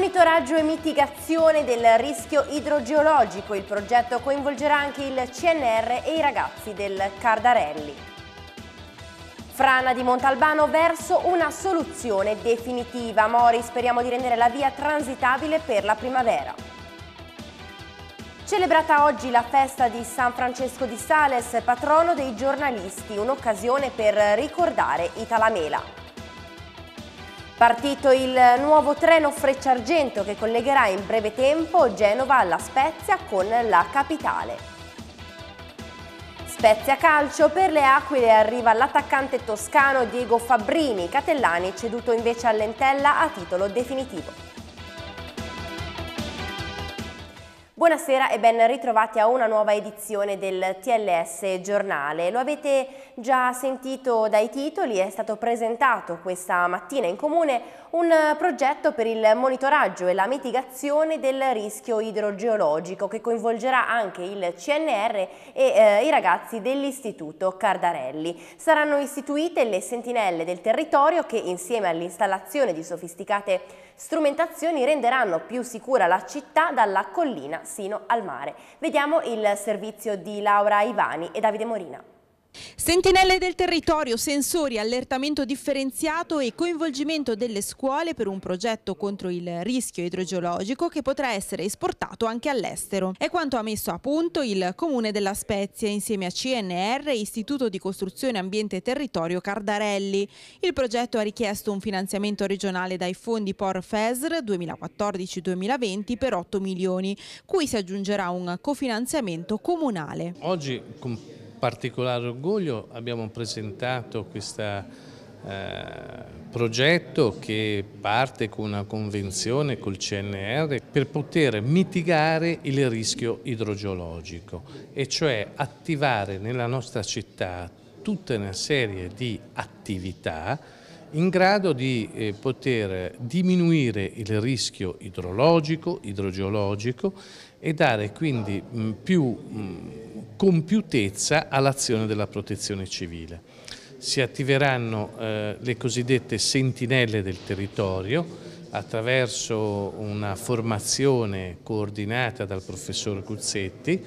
Monitoraggio e mitigazione del rischio idrogeologico. Il progetto coinvolgerà anche il CNR e i ragazzi del Cardarelli. Frana di Montalbano verso una soluzione definitiva. Mori speriamo di rendere la via transitabile per la primavera. Celebrata oggi la festa di San Francesco di Sales, patrono dei giornalisti, un'occasione per ricordare Italamela. Partito il nuovo treno Freccia Argento che collegherà in breve tempo Genova alla Spezia con la capitale. Spezia calcio per le Aquile arriva l'attaccante toscano Diego Fabbrini, Catellani ceduto invece all'Entella a titolo definitivo. Buonasera e ben ritrovati a una nuova edizione del TLS Giornale. Lo avete già sentito dai titoli, è stato presentato questa mattina in comune un progetto per il monitoraggio e la mitigazione del rischio idrogeologico che coinvolgerà anche il CNR e eh, i ragazzi dell'Istituto Cardarelli. Saranno istituite le sentinelle del territorio che insieme all'installazione di sofisticate strumentazioni renderanno più sicura la città dalla collina sino al mare. Vediamo il servizio di Laura Ivani e Davide Morina. Sentinelle del territorio, sensori, allertamento differenziato e coinvolgimento delle scuole per un progetto contro il rischio idrogeologico che potrà essere esportato anche all'estero. È quanto ha messo a punto il Comune della Spezia insieme a CNR e Istituto di Costruzione Ambiente e Territorio Cardarelli. Il progetto ha richiesto un finanziamento regionale dai fondi POR FESR 2014-2020 per 8 milioni, cui si aggiungerà un cofinanziamento comunale. Oggi particolare orgoglio abbiamo presentato questo eh, progetto che parte con una convenzione col CNR per poter mitigare il rischio idrogeologico e cioè attivare nella nostra città tutta una serie di attività in grado di eh, poter diminuire il rischio idrologico, idrogeologico e dare quindi mh, mm, più mh, mm, compiutezza all'azione della protezione civile. Si attiveranno eh, le cosiddette sentinelle del territorio attraverso una formazione coordinata dal professor Guzzetti,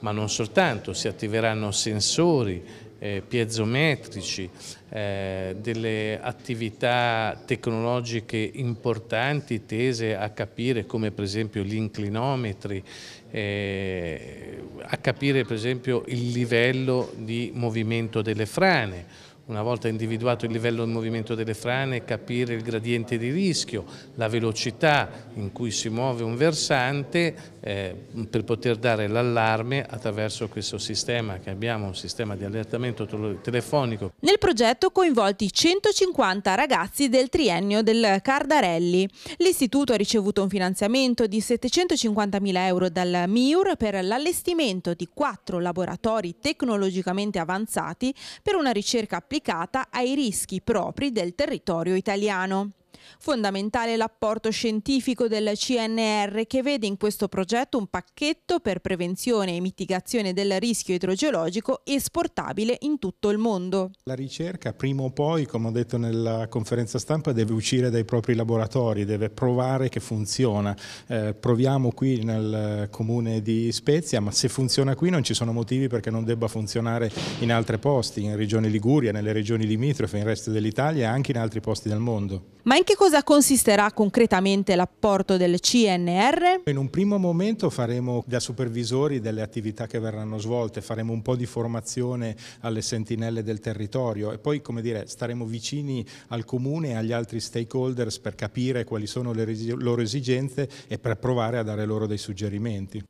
ma non soltanto, si attiveranno sensori eh, piezometrici, eh, delle attività tecnologiche importanti tese a capire come per esempio gli inclinometri, eh, a capire per esempio il livello di movimento delle frane una volta individuato il livello di movimento delle frane, capire il gradiente di rischio, la velocità in cui si muove un versante eh, per poter dare l'allarme attraverso questo sistema che abbiamo, un sistema di allertamento telefonico. Nel progetto coinvolti 150 ragazzi del triennio del Cardarelli. L'istituto ha ricevuto un finanziamento di 750.000 euro dal MIUR per l'allestimento di quattro laboratori tecnologicamente avanzati per una ricerca applicata applicata ai rischi propri del territorio italiano. Fondamentale l'apporto scientifico del CNR che vede in questo progetto un pacchetto per prevenzione e mitigazione del rischio idrogeologico esportabile in tutto il mondo. La ricerca prima o poi, come ho detto nella conferenza stampa, deve uscire dai propri laboratori, deve provare che funziona. Eh, proviamo qui nel comune di Spezia, ma se funziona qui non ci sono motivi perché non debba funzionare in altri posti, in regione Liguria, nelle regioni limitrofe, in resto dell'Italia e anche in altri posti del mondo. Ma in che cosa consisterà concretamente l'apporto del CNR? In un primo momento faremo da supervisori delle attività che verranno svolte, faremo un po' di formazione alle sentinelle del territorio e poi come dire, staremo vicini al comune e agli altri stakeholders per capire quali sono le loro esigenze e per provare a dare loro dei suggerimenti.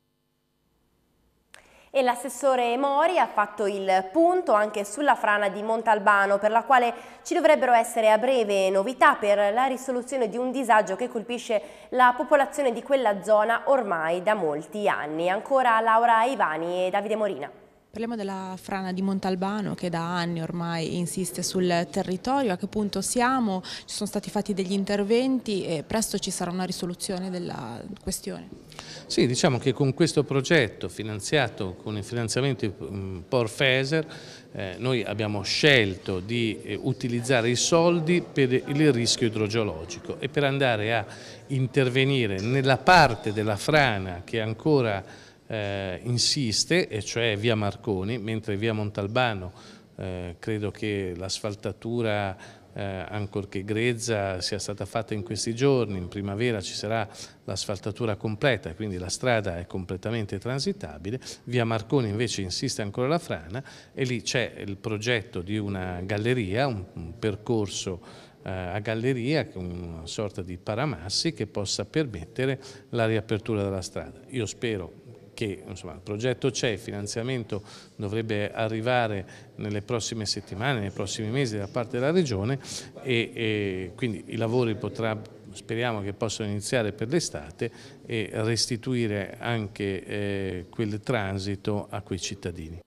E l'assessore Mori ha fatto il punto anche sulla frana di Montalbano per la quale ci dovrebbero essere a breve novità per la risoluzione di un disagio che colpisce la popolazione di quella zona ormai da molti anni. Ancora Laura Ivani e Davide Morina. Parliamo della frana di Montalbano che da anni ormai insiste sul territorio, a che punto siamo, ci sono stati fatti degli interventi e presto ci sarà una risoluzione della questione. Sì, diciamo che con questo progetto finanziato con i finanziamenti mm, Porfeser eh, noi abbiamo scelto di eh, utilizzare i soldi per il rischio idrogeologico e per andare a intervenire nella parte della frana che ancora eh, insiste, e cioè via Marconi, mentre via Montalbano eh, credo che l'asfaltatura eh, ancorché grezza sia stata fatta in questi giorni, in primavera ci sarà l'asfaltatura completa, quindi la strada è completamente transitabile, via Marconi invece insiste ancora la frana e lì c'è il progetto di una galleria, un, un percorso eh, a galleria, una sorta di paramassi che possa permettere la riapertura della strada. Io spero che insomma, il progetto c'è, il finanziamento dovrebbe arrivare nelle prossime settimane, nei prossimi mesi da parte della Regione e, e quindi i lavori potrà, speriamo che possano iniziare per l'estate e restituire anche eh, quel transito a quei cittadini.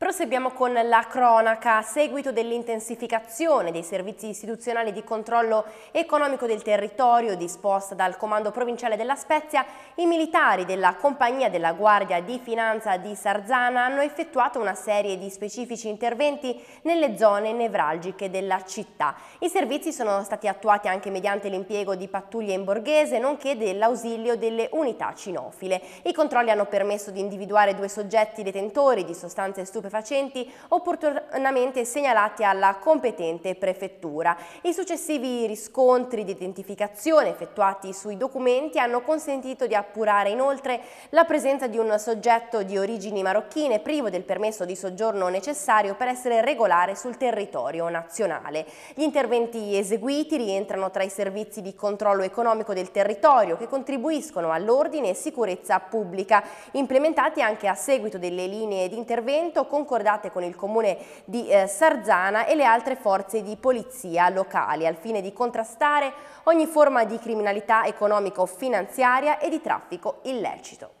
Proseguiamo con la cronaca. A seguito dell'intensificazione dei servizi istituzionali di controllo economico del territorio disposta dal Comando Provinciale della Spezia, i militari della Compagnia della Guardia di Finanza di Sarzana hanno effettuato una serie di specifici interventi nelle zone nevralgiche della città. I servizi sono stati attuati anche mediante l'impiego di pattuglie in borghese, nonché dell'ausilio delle unità cinofile. I controlli hanno permesso di individuare due soggetti detentori di sostanze stupefacenti stupefacenti opportunamente segnalati alla competente prefettura. I successivi riscontri di identificazione effettuati sui documenti hanno consentito di appurare inoltre la presenza di un soggetto di origini marocchine privo del permesso di soggiorno necessario per essere regolare sul territorio nazionale. Gli interventi eseguiti rientrano tra i servizi di controllo economico del territorio che contribuiscono all'ordine e sicurezza pubblica, implementati anche a seguito delle linee di intervento con concordate con il comune di eh, Sarzana e le altre forze di polizia locali al fine di contrastare ogni forma di criminalità economico-finanziaria e di traffico illecito.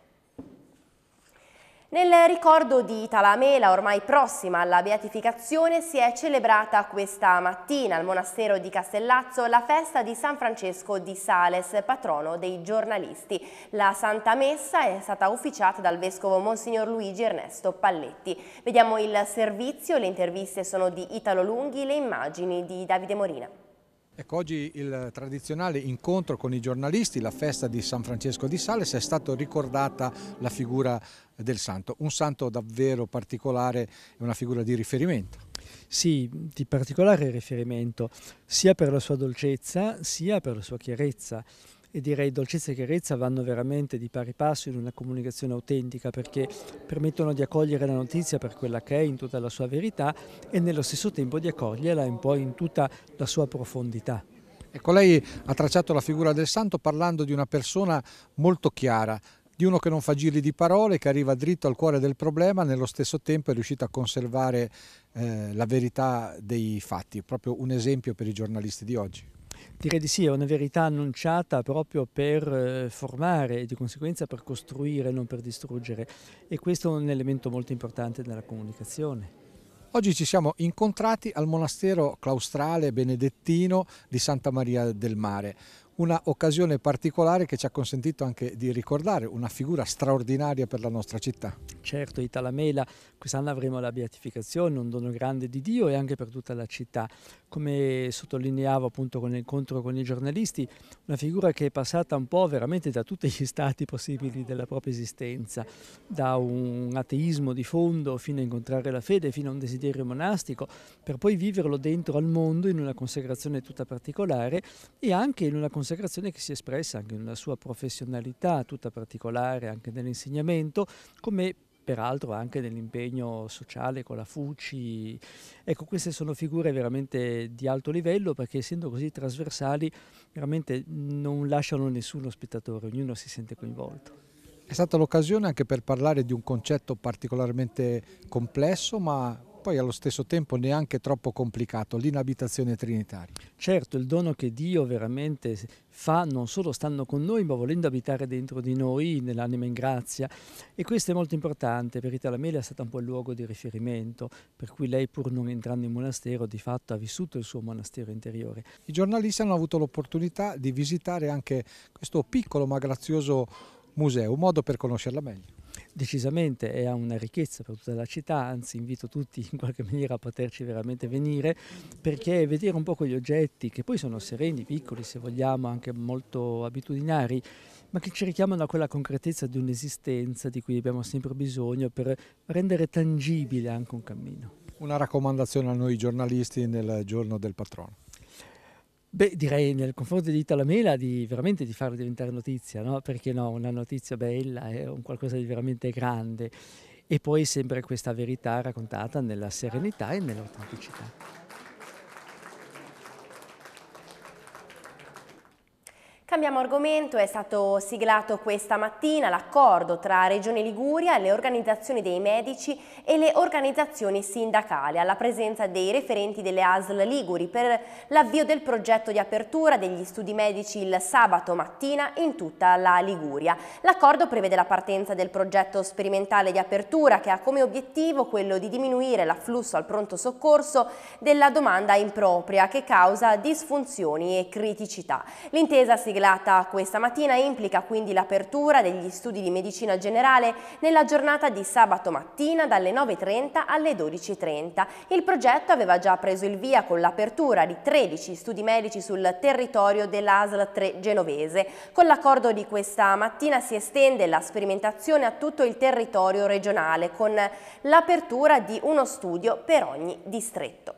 Nel ricordo di Talamela, ormai prossima alla beatificazione, si è celebrata questa mattina al monastero di Castellazzo la festa di San Francesco di Sales, patrono dei giornalisti. La Santa Messa è stata officiata dal vescovo Monsignor Luigi Ernesto Palletti. Vediamo il servizio, le interviste sono di Italo Lunghi, le immagini di Davide Morina. Ecco, oggi il tradizionale incontro con i giornalisti, la festa di San Francesco di Sales, è stata ricordata la figura del santo. Un santo davvero particolare, una figura di riferimento. Sì, di particolare riferimento, sia per la sua dolcezza, sia per la sua chiarezza e direi dolcezza e chiarezza vanno veramente di pari passo in una comunicazione autentica perché permettono di accogliere la notizia per quella che è in tutta la sua verità e nello stesso tempo di accoglierla un po' in tutta la sua profondità. Ecco, lei ha tracciato la figura del santo parlando di una persona molto chiara, di uno che non fa giri di parole, che arriva dritto al cuore del problema, nello stesso tempo è riuscito a conservare eh, la verità dei fatti, proprio un esempio per i giornalisti di oggi. Direi di sì, è una verità annunciata proprio per eh, formare e di conseguenza per costruire, non per distruggere e questo è un elemento molto importante nella comunicazione. Oggi ci siamo incontrati al monastero claustrale benedettino di Santa Maria del Mare una occasione particolare che ci ha consentito anche di ricordare una figura straordinaria per la nostra città. Certo, Italamela, quest'anno avremo la beatificazione, un dono grande di Dio e anche per tutta la città. Come sottolineavo appunto con l'incontro con i giornalisti, una figura che è passata un po' veramente da tutti gli stati possibili della propria esistenza, da un ateismo di fondo fino a incontrare la fede, fino a un desiderio monastico, per poi viverlo dentro al mondo in una consacrazione tutta particolare e anche in una consacrazione consacrazione che si è espressa anche nella sua professionalità, tutta particolare anche nell'insegnamento, come peraltro anche nell'impegno sociale con la Fuci. Ecco, queste sono figure veramente di alto livello perché essendo così trasversali veramente non lasciano nessuno spettatore, ognuno si sente coinvolto. È stata l'occasione anche per parlare di un concetto particolarmente complesso ma poi allo stesso tempo neanche troppo complicato, l'inabitazione trinitaria. Certo, il dono che Dio veramente fa non solo stando con noi, ma volendo abitare dentro di noi, nell'anima in grazia. E questo è molto importante, perché Talamele è stata un po' il luogo di riferimento, per cui lei pur non entrando in monastero, di fatto ha vissuto il suo monastero interiore. I giornalisti hanno avuto l'opportunità di visitare anche questo piccolo ma grazioso museo, un modo per conoscerla meglio decisamente è una ricchezza per tutta la città, anzi invito tutti in qualche maniera a poterci veramente venire perché vedere un po' quegli oggetti che poi sono sereni, piccoli se vogliamo, anche molto abitudinari, ma che ci richiamano a quella concretezza di un'esistenza di cui abbiamo sempre bisogno per rendere tangibile anche un cammino. Una raccomandazione a noi giornalisti nel giorno del patrono. Beh, direi nel confronto di Talamela di veramente di farlo diventare notizia, no? Perché no, una notizia bella è un qualcosa di veramente grande. E poi sempre questa verità raccontata nella serenità e nell'autenticità. Cambiamo argomento, è stato siglato questa mattina l'accordo tra Regione Liguria, le organizzazioni dei medici e le organizzazioni sindacali alla presenza dei referenti delle ASL Liguri per l'avvio del progetto di apertura degli studi medici il sabato mattina in tutta la Liguria. L'accordo prevede la partenza del progetto sperimentale di apertura che ha come obiettivo quello di diminuire l'afflusso al pronto soccorso della domanda impropria che causa disfunzioni e criticità. L'intesa sigla siglata questa mattina implica quindi l'apertura degli studi di medicina generale nella giornata di sabato mattina dalle 9.30 alle 12.30. Il progetto aveva già preso il via con l'apertura di 13 studi medici sul territorio dell'ASL 3 genovese. Con l'accordo di questa mattina si estende la sperimentazione a tutto il territorio regionale con l'apertura di uno studio per ogni distretto.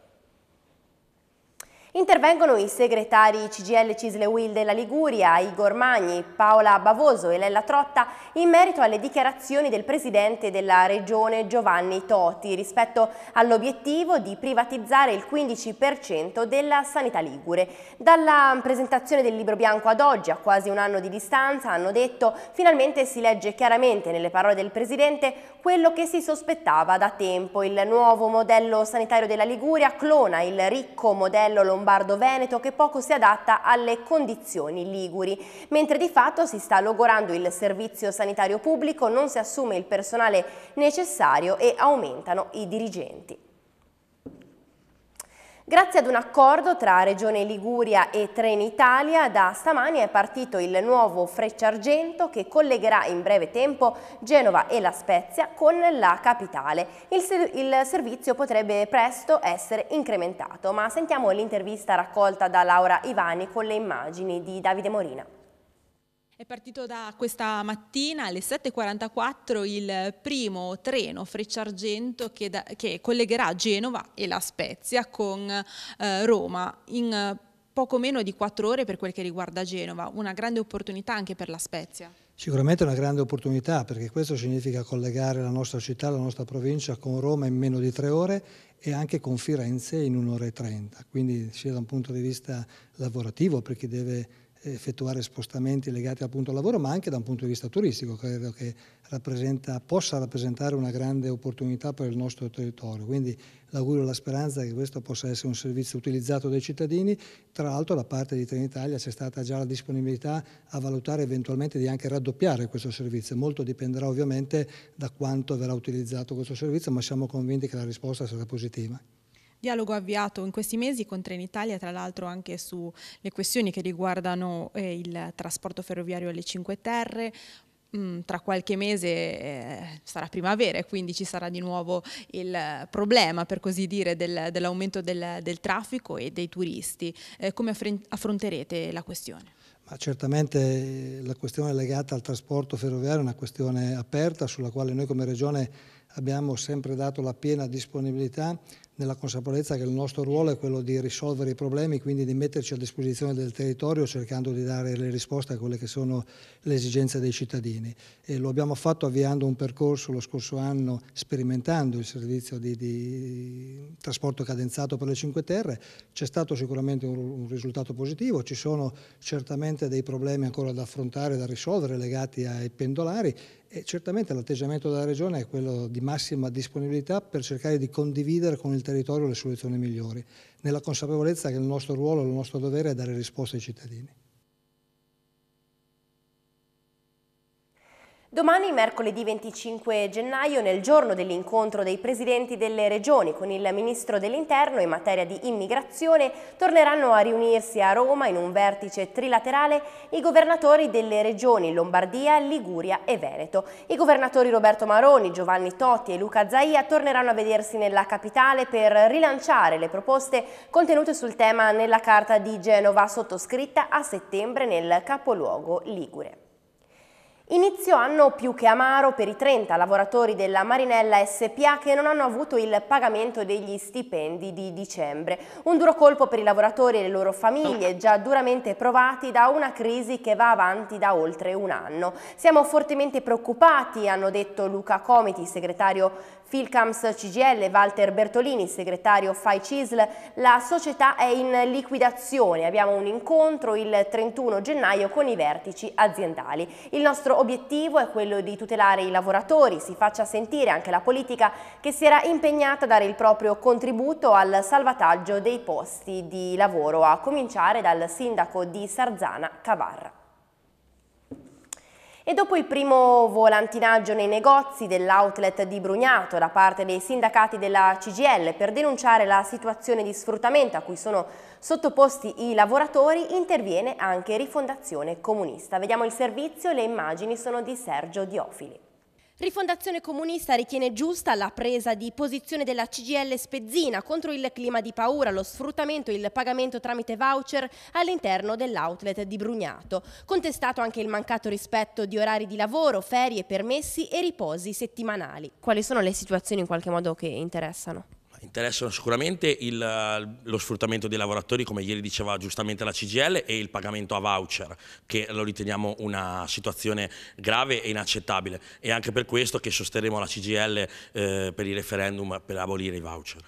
Intervengono i segretari CGL Cisle Will della Liguria, Igor Magni, Paola Bavoso e Lella Trotta in merito alle dichiarazioni del presidente della regione Giovanni Toti rispetto all'obiettivo di privatizzare il 15% della sanità ligure. Dalla presentazione del libro bianco ad oggi, a quasi un anno di distanza, hanno detto finalmente si legge chiaramente nelle parole del presidente quello che si sospettava da tempo. Il nuovo modello sanitario della Liguria clona il ricco modello lombardo-veneto che poco si adatta alle condizioni liguri. Mentre di fatto si sta logorando il servizio sanitario pubblico, non si assume il personale necessario e aumentano i dirigenti. Grazie ad un accordo tra Regione Liguria e Trenitalia, da stamani è partito il nuovo Frecciargento che collegherà in breve tempo Genova e La Spezia con la capitale. Il, il servizio potrebbe presto essere incrementato, ma sentiamo l'intervista raccolta da Laura Ivani con le immagini di Davide Morina. È partito da questa mattina alle 7.44 il primo treno Frecciargento che, da, che collegherà Genova e La Spezia con eh, Roma in eh, poco meno di quattro ore per quel che riguarda Genova, una grande opportunità anche per La Spezia. Sicuramente una grande opportunità perché questo significa collegare la nostra città, la nostra provincia con Roma in meno di tre ore e anche con Firenze in un'ora e trenta, quindi sia da un punto di vista lavorativo per chi deve effettuare spostamenti legati appunto al lavoro, ma anche da un punto di vista turistico, credo che rappresenta, possa rappresentare una grande opportunità per il nostro territorio. Quindi l'augurio e la speranza che questo possa essere un servizio utilizzato dai cittadini. Tra l'altro da parte di Trenitalia c'è stata già la disponibilità a valutare eventualmente di anche raddoppiare questo servizio. Molto dipenderà ovviamente da quanto verrà utilizzato questo servizio, ma siamo convinti che la risposta sarà positiva dialogo avviato in questi mesi con Trenitalia, tra l'altro anche sulle questioni che riguardano eh, il trasporto ferroviario alle Cinque Terre, Mm, tra qualche mese eh, sarà primavera e quindi ci sarà di nuovo il problema per così dire del, dell'aumento del, del, traffico e dei turisti. Eh, come affronterete la questione? Ma certamente eh, la questione legata al trasporto ferroviario è una questione aperta sulla quale noi come Regione abbiamo sempre dato la piena disponibilità nella consapevolezza che il nostro ruolo è quello di risolvere i problemi, quindi di metterci a disposizione del territorio cercando di dare le risposte a quelle che sono le esigenze dei cittadini. E lo abbiamo fatto avviando un percorso lo scorso anno sperimentando il servizio di, di trasporto cadenzato per le Cinque Terre, c'è stato sicuramente un, un, risultato positivo, ci sono certamente dei problemi ancora da affrontare, e da risolvere legati ai pendolari e certamente l'atteggiamento della Regione è quello di massima disponibilità per cercare di condividere con il il territorio le soluzioni migliori, nella consapevolezza che il nostro ruolo, e il nostro dovere è dare risposte ai cittadini. Domani, mercoledì 25 gennaio, nel giorno dell'incontro dei presidenti delle regioni con il ministro dell'interno in materia di immigrazione, torneranno a riunirsi a Roma in un vertice trilaterale i governatori delle regioni Lombardia, Liguria e Veneto. I governatori Roberto Maroni, Giovanni Totti e Luca Zaia torneranno a vedersi nella capitale per rilanciare le proposte contenute sul tema nella Carta di Genova sottoscritta a settembre nel capoluogo Ligure. Inizio anno più che amaro per i 30 lavoratori della Marinella SPA che non hanno avuto il pagamento degli stipendi di dicembre. Un duro colpo per i lavoratori e le loro famiglie, già duramente provati da una crisi che va avanti da oltre un anno. Siamo fortemente preoccupati, hanno detto Luca Comiti, segretario Filcams CGL, Walter Bertolini, segretario Fai Cisl, la società è in liquidazione. Abbiamo un incontro il 31 gennaio con i vertici aziendali. Il nostro obiettivo è quello di tutelare i lavoratori, si faccia sentire anche la politica che si era impegnata a dare il proprio contributo al salvataggio dei posti di lavoro, a cominciare dal sindaco di Sarzana Cavarra. E dopo il primo volantinaggio nei negozi dell'outlet di Brugnato da parte dei sindacati della CGL per denunciare la situazione di sfruttamento a cui sono sottoposti i lavoratori, interviene anche Rifondazione Comunista. Vediamo il servizio, le immagini sono di Sergio Diofili. Rifondazione Comunista ritiene giusta la presa di posizione della CGL Spezzina contro il clima di paura, lo sfruttamento e il pagamento tramite voucher all'interno dell'outlet di Brugnato. Contestato anche il mancato rispetto di orari di lavoro, ferie, permessi e riposi settimanali. Quali sono le situazioni in qualche modo che interessano? interessano sicuramente il, eh, lo sfruttamento dei lavoratori, come ieri diceva giustamente la CGL, e il pagamento a voucher, che lo riteniamo una situazione grave e inaccettabile. E anche per questo che sosterremo la CGL eh, per il referendum per abolire i voucher.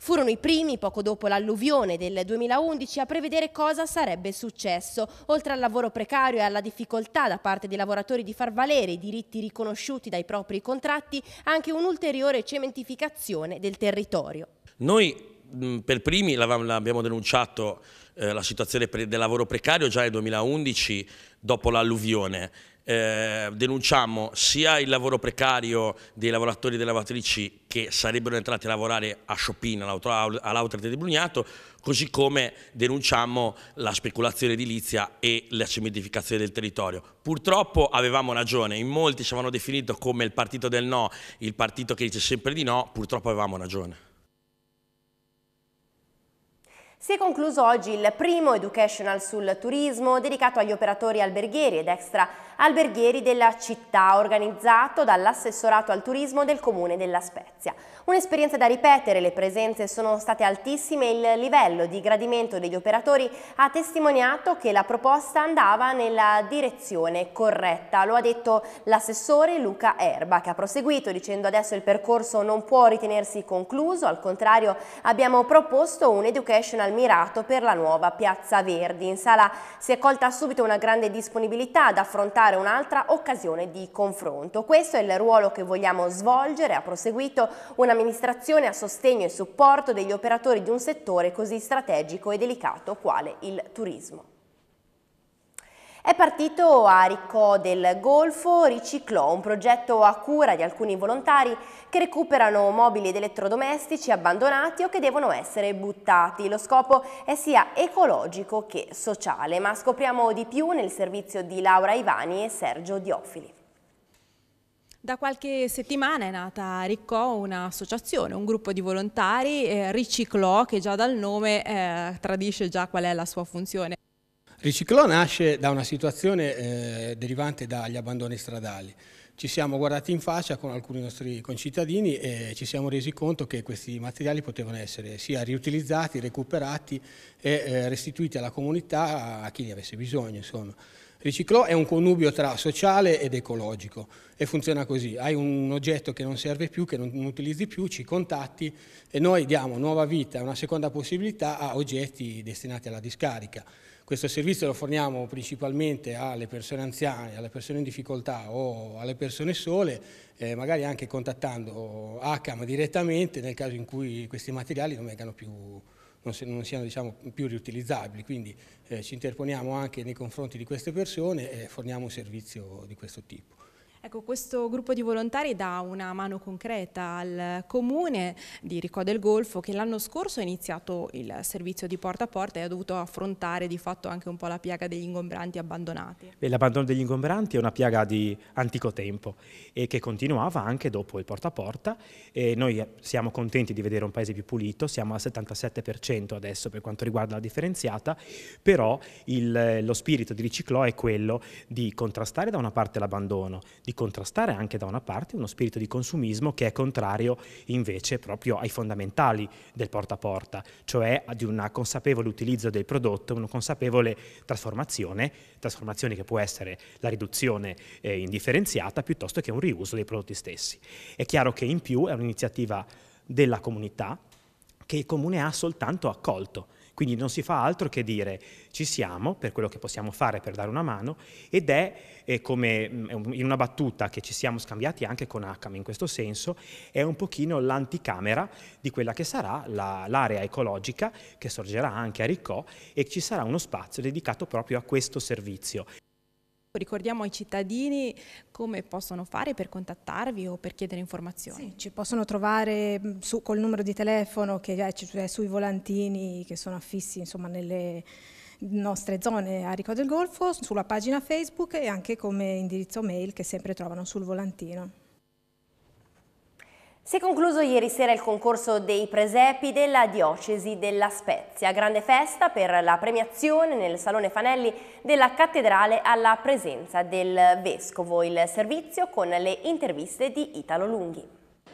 Furono i primi, poco dopo l'alluvione del 2011, a prevedere cosa sarebbe successo. Oltre al lavoro precario e alla difficoltà da parte dei lavoratori di far valere i diritti riconosciuti dai propri contratti, anche un'ulteriore cementificazione del territorio. Noi per primi abbiamo denunciato eh, la situazione del lavoro precario già nel 2011 dopo l'alluvione. Eh, denunciamo sia il lavoro precario dei lavoratori e delle lavoratrici che sarebbero entrati a lavorare a Chopin all'Outlet di Brugnato, così come denunciamo la speculazione edilizia e la cementificazione del territorio. Purtroppo avevamo ragione, in molti ci avevano definito come il partito del no, il partito che dice sempre di no, purtroppo avevamo ragione. Si è concluso oggi il primo Educational sul turismo dedicato agli operatori alberghieri ed extra alberghieri della città, organizzato dall'assessorato al turismo del comune della Spezia. Un'esperienza da ripetere, le presenze sono state altissime e il livello di gradimento degli operatori ha testimoniato che la proposta andava nella direzione corretta, lo ha detto l'assessore Luca Erba, che ha proseguito dicendo adesso il percorso non può ritenersi concluso, al contrario abbiamo proposto un educational mirato per la nuova Piazza Verdi. In sala si è colta subito una grande disponibilità ad affrontare dare un'altra occasione di confronto. Questo è il ruolo che vogliamo svolgere, ha proseguito un'amministrazione a sostegno e supporto degli operatori di un settore così strategico e delicato quale il turismo. È partito a Riccò del Golfo Riciclò, un progetto a cura di alcuni volontari che recuperano mobili ed elettrodomestici abbandonati o che devono essere buttati. Lo scopo è sia ecologico che sociale, ma scopriamo di più nel servizio di Laura Ivani e Sergio Diofili. Da qualche settimana è nata a Riccò un'associazione, un gruppo di volontari, eh, Riciclò, che già dal nome eh, tradisce già qual è la sua funzione. Riciclò nasce da una situazione eh, derivante dagli abbandoni stradali. Ci siamo guardati in faccia con alcuni nostri concittadini e ci siamo resi conto che questi materiali potevano essere sia riutilizzati, recuperati e eh, restituiti alla comunità a chi ne avesse bisogno. Insomma. Riciclò è un connubio tra sociale ed ecologico e funziona così, hai un oggetto che non serve più, che non utilizzi più, ci contatti e noi diamo nuova vita, una seconda possibilità a oggetti destinati alla discarica. Questo servizio lo forniamo principalmente alle persone anziane, alle persone in difficoltà o alle persone sole, eh, magari anche contattando ACAM direttamente nel caso in cui questi materiali non vengano più non, siano diciamo, più riutilizzabili, quindi eh, ci interponiamo anche nei confronti di queste persone e forniamo un servizio di questo tipo. Ecco, questo gruppo di volontari dà una mano concreta al comune di Ricò del Golfo che l'anno scorso ha iniziato il servizio di porta a porta e ha dovuto affrontare di fatto anche un po' la piaga degli ingombranti abbandonati. L'abbandono degli ingombranti è una piaga di antico tempo e che continuava anche dopo il porta a porta e noi siamo contenti di vedere un paese più pulito, siamo al 77% adesso per quanto riguarda la differenziata, però il, lo spirito di Riciclò è quello di contrastare da una parte l'abbandono, di contrastare anche da una parte uno spirito di consumismo che è contrario invece proprio ai fondamentali del porta a porta, cioè di un consapevole utilizzo del prodotto, una consapevole trasformazione, trasformazione che può essere la riduzione eh, indifferenziata piuttosto che un riuso dei prodotti stessi. È chiaro che in più è un'iniziativa della comunità che il comune ha soltanto accolto, quindi non si fa altro che dire ci siamo per quello che possiamo fare per dare una mano ed è, eh, mm, è come in una battuta che ci siamo scambiati anche con Hakam in questo senso, è un pochino l'anticamera di quella che sarà la, l'area ecologica che sorgerà anche a Ricò e ci sarà uno spazio dedicato proprio a questo servizio. Ricordiamo ai cittadini come possono fare per contattarvi o per chiedere informazioni. Sì, ci possono trovare mm, su, col numero di telefono che è, cioè, sui volantini che sono affissi insomma, nelle nostre zone a Rico del Golfo, sulla pagina Facebook e anche come indirizzo mail che sempre trovano sul volantino. Si è concluso ieri sera il concorso dei presepi della diocesi della Spezia. Grande festa per la premiazione nel Salone Fanelli della Cattedrale alla presenza del Vescovo. Il servizio con le interviste di Italo Lunghi.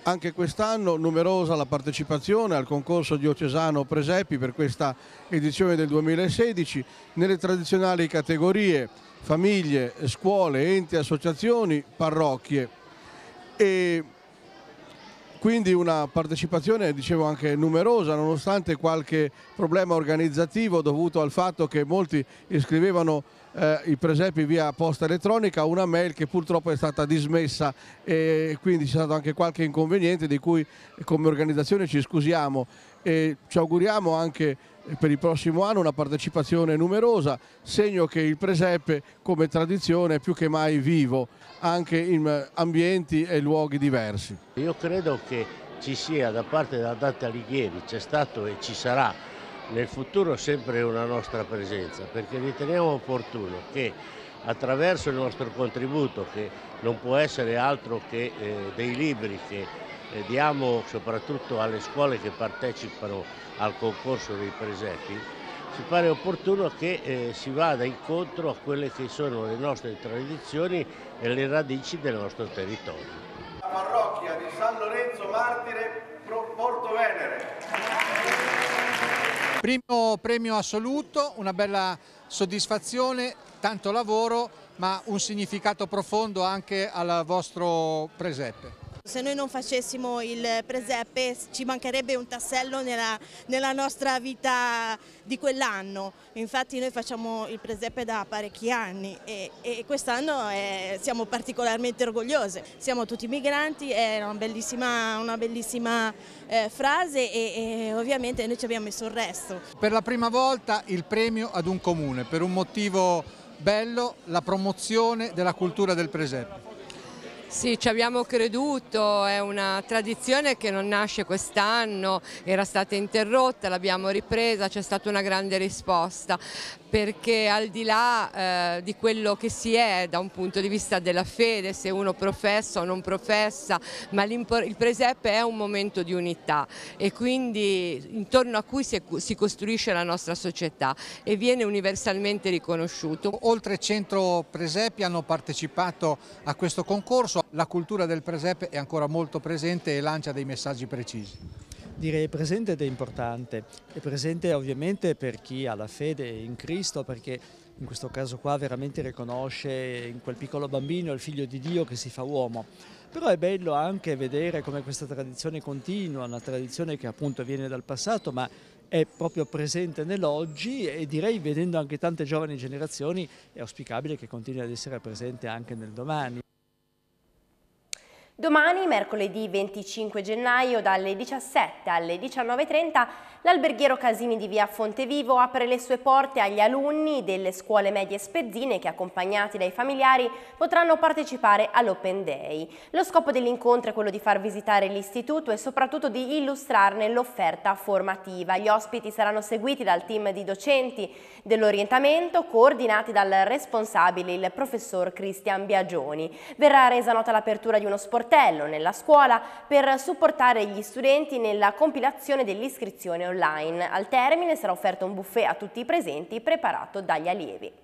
Anche quest'anno numerosa la partecipazione al concorso diocesano Presepi per questa edizione del 2016 nelle tradizionali categorie famiglie, scuole, enti, associazioni, parrocchie. E quindi una partecipazione dicevo anche numerosa nonostante qualche problema organizzativo dovuto al fatto che molti iscrivevano eh, i presepi via posta elettronica, una mail che purtroppo è stata dismessa e quindi c'è stato anche qualche inconveniente di cui come organizzazione ci scusiamo e ci auguriamo anche eh, per il prossimo anno una partecipazione numerosa, segno che il presepe come tradizione è più che mai vivo anche in eh, ambienti e luoghi diversi. Io credo che ci sia da parte della Dante Alighieri, c'è stato e ci sarà nel futuro sempre una nostra presenza perché riteniamo opportuno che attraverso il nostro contributo che non può essere altro che eh, dei libri che eh, diamo soprattutto alle scuole che partecipano al concorso dei presepi ci pare opportuno che eh, si vada incontro a quelle che sono le nostre tradizioni e le radici del nostro territorio. La parrocchia di San Lorenzo Martire Porto Venere. Primo premio assoluto, una bella soddisfazione, tanto lavoro ma un significato profondo anche al vostro presepe. Se noi non facessimo il presepe ci mancherebbe un tassello nella, nella nostra vita di quell'anno, infatti noi facciamo il presepe da parecchi anni e, e quest'anno eh, siamo particolarmente orgogliose, siamo tutti migranti, è una bellissima, una bellissima eh, frase e, e ovviamente noi ci abbiamo messo il resto. Per la prima volta il premio ad un comune, per un motivo bello la promozione della cultura del presepe. Sì, ci abbiamo creduto, è una tradizione che non nasce quest'anno, era stata interrotta, l'abbiamo ripresa, c'è stata una grande risposta perché al di là eh, di quello che si è da un punto di vista della fede, se uno professa o non professa, ma il presepe è un momento di unità e quindi intorno a cui si, si costruisce la nostra società e viene universalmente riconosciuto. Oltre 100 presepi hanno partecipato a questo concorso, la cultura del presepe è ancora molto presente e lancia dei messaggi precisi. Direi presente ed è importante, è presente ovviamente per chi ha la fede in Cristo perché in questo caso qua veramente riconosce in quel piccolo bambino il figlio di Dio che si fa uomo. Però è bello anche vedere come questa tradizione continua, una tradizione che appunto viene dal passato ma è proprio presente nell'oggi e direi vedendo anche tante giovani generazioni è auspicabile che continui ad essere presente anche nel domani. Domani, mercoledì 25 gennaio, dalle 17 alle 19.30, l'alberghiero Casini di via Fontevivo apre le sue porte agli alunni delle scuole medie spezzine che, accompagnati dai familiari, potranno partecipare all'Open Day. Lo scopo dell'incontro è quello di far visitare l'istituto e soprattutto di illustrarne l'offerta formativa. Gli ospiti saranno seguiti dal team di docenti dell'orientamento, coordinati dal responsabile, il professor Cristian Biagioni. Verrà resa nota l'apertura di uno sport sportello nella scuola per supportare gli studenti nella compilazione dell'iscrizione online. Al termine sarà offerto un buffet a tutti i presenti preparato dagli allievi.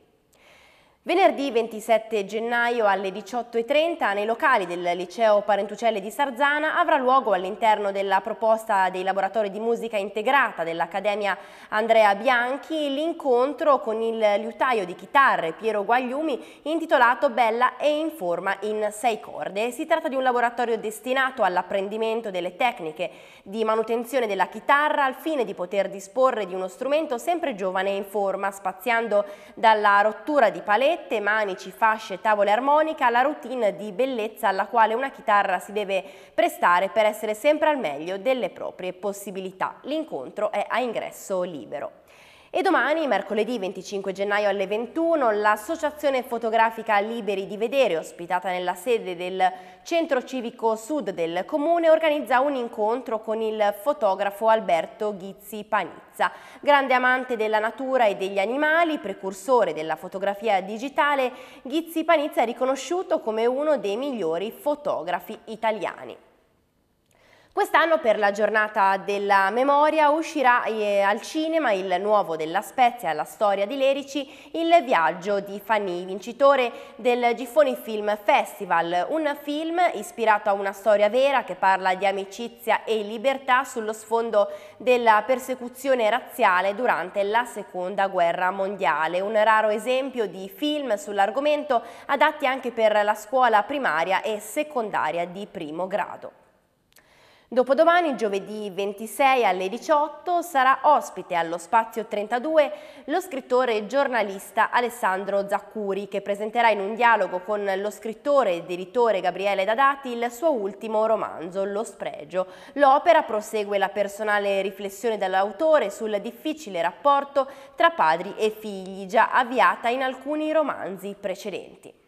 Venerdì 27 gennaio alle 18.30 nei locali del Liceo Parentucelle di Sarzana avrà luogo all'interno della proposta dei laboratori di musica integrata dell'Accademia Andrea Bianchi l'incontro con il liutaio di chitarre Piero Guagliumi intitolato Bella e in forma in sei corde. Si tratta di un laboratorio destinato all'apprendimento delle tecniche di manutenzione della chitarra al fine di poter disporre di uno strumento sempre giovane e in forma spaziando dalla rottura di palette manette, manici, fasce, tavole armonica, la routine di bellezza alla quale una chitarra si deve prestare per essere sempre al meglio delle proprie possibilità. L'incontro è a ingresso libero. E domani, mercoledì 25 gennaio alle 21, l'Associazione Fotografica Liberi di Vedere, ospitata nella sede del Centro Civico Sud del Comune, organizza un incontro con il fotografo Alberto Ghizzi Panizza. Grande amante della natura e degli animali, precursore della fotografia digitale, Ghizzi Panizza è riconosciuto come uno dei migliori fotografi italiani. Quest'anno per la giornata della memoria uscirà eh, al cinema il nuovo della Spezia la storia di Lerici, Il viaggio di Fanny, vincitore del Giffoni Film Festival, un film ispirato a una storia vera che parla di amicizia e libertà sullo sfondo della persecuzione razziale durante la Seconda Guerra Mondiale. Un raro esempio di film sull'argomento adatti anche per la scuola primaria e secondaria di primo grado. Dopodomani, giovedì 26 alle 18, sarà ospite allo Spazio 32 lo scrittore e giornalista Alessandro Zaccuri, che presenterà in un dialogo con lo scrittore ed editore Gabriele Dadati il suo ultimo romanzo, Lo Spregio. L'opera prosegue la personale riflessione dell'autore sul difficile rapporto tra padri e figli, già avviata in alcuni romanzi precedenti.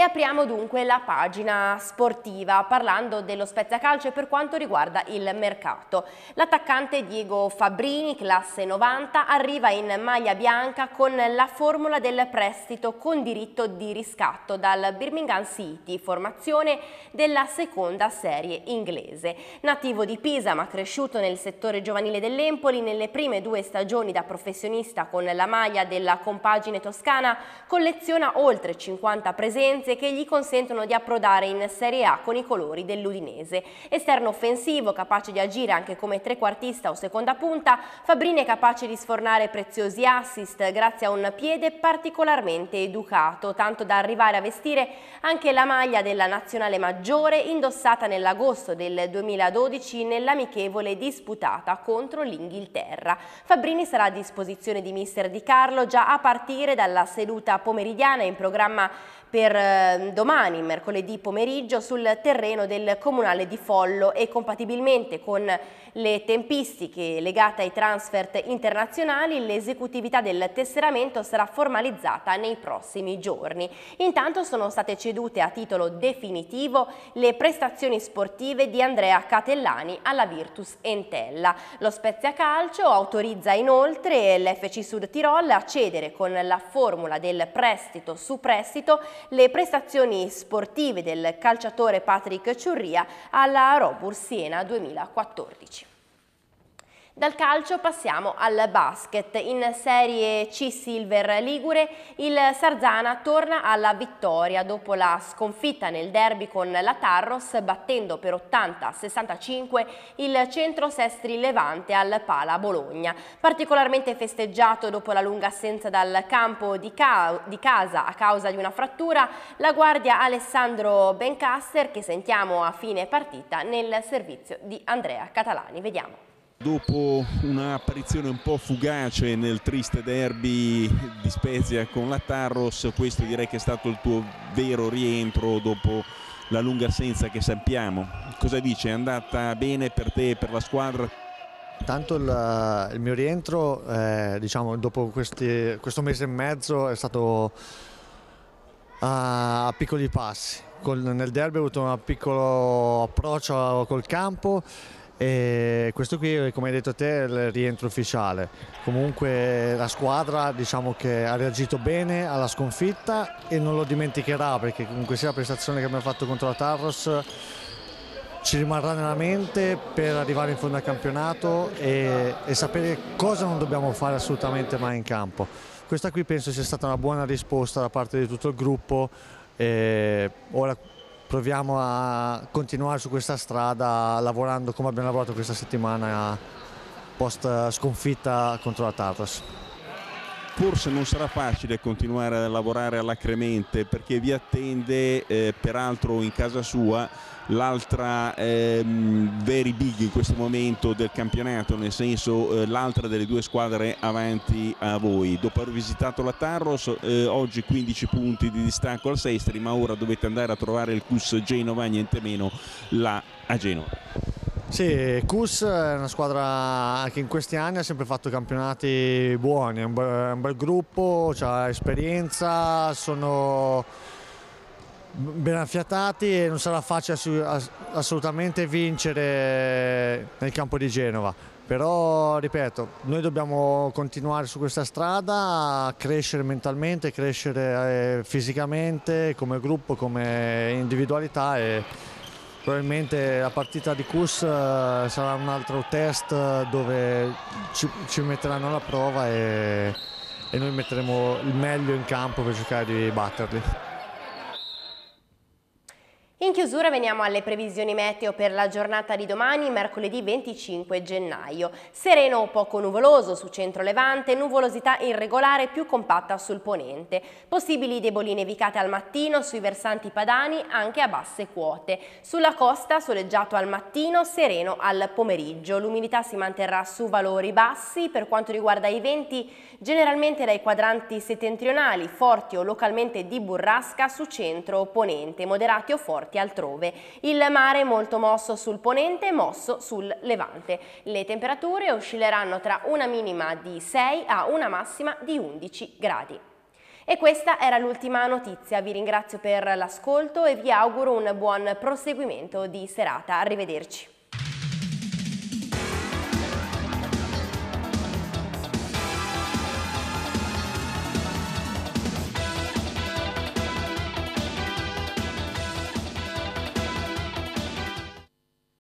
E apriamo dunque la pagina sportiva parlando dello Spezia Calcio per quanto riguarda il mercato. L'attaccante Diego Fabrini, classe 90, arriva in maglia bianca con la formula del prestito con diritto di riscatto dal Birmingham City, formazione della seconda serie inglese. Nativo di Pisa ma cresciuto nel settore giovanile dell'Empoli, nelle prime due stagioni da professionista con la maglia della compagine toscana colleziona oltre 50 presenze inglese che gli consentono di approdare in Serie A con i colori dell'Udinese. Esterno offensivo, capace di agire anche come trequartista o seconda punta, Fabrini è capace di sfornare preziosi assist grazie a un piede particolarmente educato, tanto da arrivare a vestire anche la maglia della nazionale maggiore indossata nell'agosto del 2012 nell'amichevole disputata contro l'Inghilterra. Fabrini sarà a disposizione di mister Di Carlo già a partire dalla seduta pomeridiana in programma per ehm, domani, mercoledì pomeriggio, sul terreno del comunale di Follo e compatibilmente con le tempistiche legate ai transfert internazionali, l'esecutività del tesseramento sarà formalizzata nei prossimi giorni. Intanto sono state cedute a titolo definitivo le prestazioni sportive di Andrea Catellani alla Virtus Entella. Lo Spezia Calcio autorizza inoltre l'FC Sud Tirol a cedere con la formula del prestito su prestito le prestazioni sportive del calciatore Patrick Ciurria alla Robur Siena 2014. Dal calcio passiamo al basket. In Serie C Silver Ligure il Sarzana torna alla vittoria dopo la sconfitta nel derby con la Tarros battendo per 80-65 il centro Sestri Levante al Pala Bologna. Particolarmente festeggiato dopo la lunga assenza dal campo di, ca di casa a causa di una frattura la guardia Alessandro Bencaster che sentiamo a fine partita nel servizio di Andrea Catalani. Vediamo. Dopo un'apparizione un po' fugace nel triste derby di Spezia con la Tarros, questo direi che è stato il tuo vero rientro dopo la lunga assenza che sappiamo. Cosa dici? È andata bene per te e per la squadra? Tanto il, il mio rientro, eh, diciamo, dopo questi, questo mese e mezzo è stato a, a piccoli passi. Col, nel derby ho avuto un piccolo approccio col campo e questo qui, come hai detto te, è il rientro ufficiale. Comunque la squadra diciamo che ha reagito bene alla sconfitta e non lo dimenticherà perché comunque sia la prestazione che abbiamo fatto contro la Tarros ci rimarrà nella mente per arrivare in fondo al campionato e, e sapere cosa non dobbiamo fare assolutamente mai in campo. Questa qui penso sia stata una buona risposta da parte di tutto il gruppo. E ora proviamo a continuare su questa strada lavorando come abbiamo lavorato questa settimana post sconfitta contro la Tartas forse non sarà facile continuare a lavorare all'acremente perché vi attende eh, peraltro in casa sua l'altra ehm, very big in questo momento del campionato, nel senso eh, l'altra delle due squadre avanti a voi. Dopo aver visitato la Tarros, eh, oggi 15 punti di distacco al Sestri, ma ora dovete andare a trovare il Cus Genova, niente meno la a Genova. Sì, Cus è una squadra che in questi anni ha sempre fatto campionati buoni, è un, be un bel, gruppo, ha esperienza, sono ben affiatati e non sarà facile ass assolutamente vincere nel campo di Genova. Però, ripeto, noi dobbiamo continuare su questa strada, crescere mentalmente, crescere eh, fisicamente come gruppo, come individualità. E probabilmente la partita di Kus eh, sarà un altro test eh, dove ci, ci metteranno alla prova e, e noi metteremo il meglio in campo per cercare di batterli. In chiusura veniamo alle previsioni meteo per la giornata di domani, mercoledì 25 gennaio. Sereno o poco nuvoloso su centro-levante, nuvolosità irregolare più compatta sul ponente. Possibili deboli nevicate al mattino sui versanti padani anche a basse quote. Sulla costa soleggiato al mattino, sereno al pomeriggio. L'umidità si manterrà su valori bassi per quanto riguarda i venti generalmente dai quadranti settentrionali, forti o localmente di burrasca su centro-ponente, moderati o forti ridotti altrove. Il mare è molto mosso sul ponente e mosso sul levante. Le temperature oscilleranno tra una minima di 6 a una massima di 11 gradi. E questa era l'ultima notizia, vi ringrazio per l'ascolto e vi auguro un buon proseguimento di serata, arrivederci.